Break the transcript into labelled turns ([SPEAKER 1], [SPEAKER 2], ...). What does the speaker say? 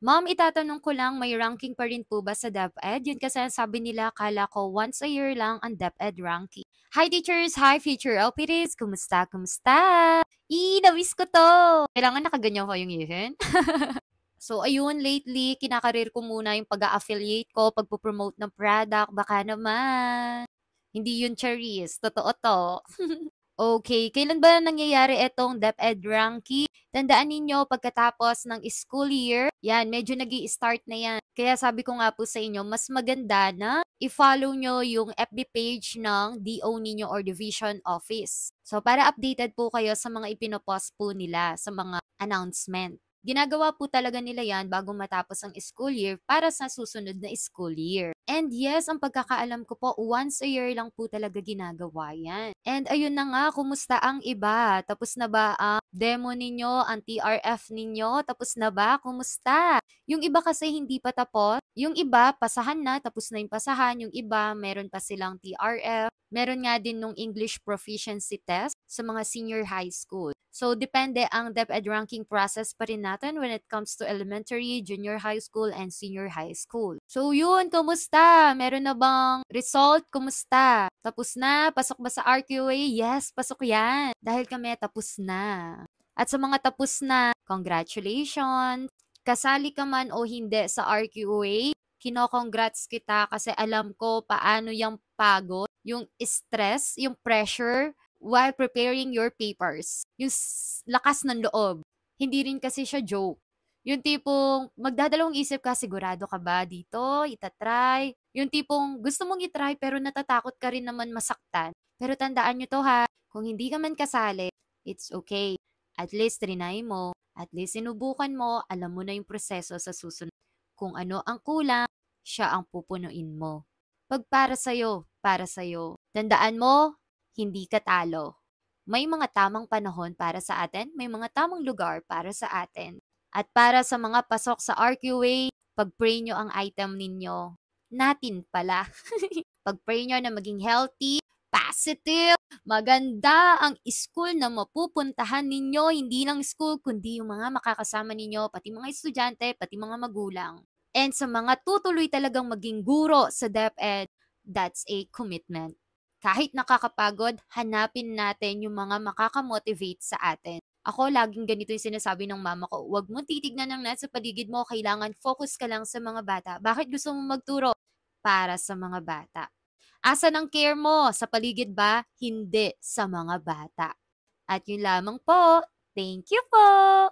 [SPEAKER 1] Ma'am, itatanong ko lang, may ranking pa rin po ba sa DepEd? Yun kasi sabi nila, kala ko once a year lang ang DepEd ranking. Hi teachers! Hi future LPRs! Kumusta? Kumusta? Ii, namiss ko to! Kailangan nakaganyan ko yung yun. so, ayun, lately, kinakarir ko muna yung pag-affiliate ko, pagpo-promote ng product, baka naman. Hindi yun cherries, totoo to. Okay, kailan ba nangyayari itong DepEd ranking? Tandaan ninyo, pagkatapos ng school year, yan, medyo nag start na yan. Kaya sabi ko nga po sa inyo, mas maganda na i-follow nyo yung FB page ng DO ninyo or Division Office. So, para updated po kayo sa mga ipinopost po nila, sa mga announcement. Ginagawa po talaga nila yan bago matapos ang school year para sa susunod na school year. And yes, ang pagkakaalam ko po, once a year lang po talaga ginagawa yan. And ayun na nga, kumusta ang iba? Tapos na ba ang demo ninyo, ang TRF ninyo? Tapos na ba? Kumusta? Yung iba kasi hindi pa tapos. Yung iba, pasahan na, tapos na yung pasahan. Yung iba, meron pa silang TRF. Meron nga din nung English proficiency test sa mga senior high school. So, depende ang DepEd ranking process pa rin natin when it comes to elementary, junior high school, and senior high school. So, yun, kumusta? Meron na bang result? Kumusta? Tapos na? Pasok ba sa RQA? Yes, pasok yan. Dahil kami tapos na. At sa mga tapos na, congratulations! Kasali ka man o hindi sa RQA, kinokongrats kita kasi alam ko paano yung pagod, yung stress, yung pressure while preparing your papers. Yung lakas ng loob. Hindi rin kasi siya joke. Yung tipong, magdadalawang isip ka, sigurado ka ba dito? Itatry? Yung tipong, gusto mong itry pero natatakot ka rin naman masaktan. Pero tandaan nyo to ha, kung hindi ka man kasali, it's okay. At least trinay mo, at least sinubukan mo, alam mo na yung proseso sa susunod. Kung ano ang kulang, siya ang pupunuin mo. Pag para sa'yo, para sa'yo. Tandaan mo, hindi ka talo. May mga tamang panahon para sa atin, may mga tamang lugar para sa atin. At para sa mga pasok sa RQA, pag-pray nyo ang item ninyo. Natin pala. pag-pray nyo na maging healthy, positive, maganda ang school na mapupuntahan ninyo, hindi lang school, kundi yung mga makakasama ninyo, pati mga estudyante, pati mga magulang. And sa mga tutuloy talagang maging guro sa DepEd, that's a commitment kahit nakakapagod, hanapin natin yung mga makakamotivate sa atin. Ako, laging ganito yung sinasabi ng mama ko. Huwag mo titignan ng nasa paligid mo. Kailangan focus ka lang sa mga bata. Bakit gusto mo magturo? Para sa mga bata. Asa ng care mo? Sa paligid ba? Hindi. Sa mga bata. At yun lamang po. Thank you po!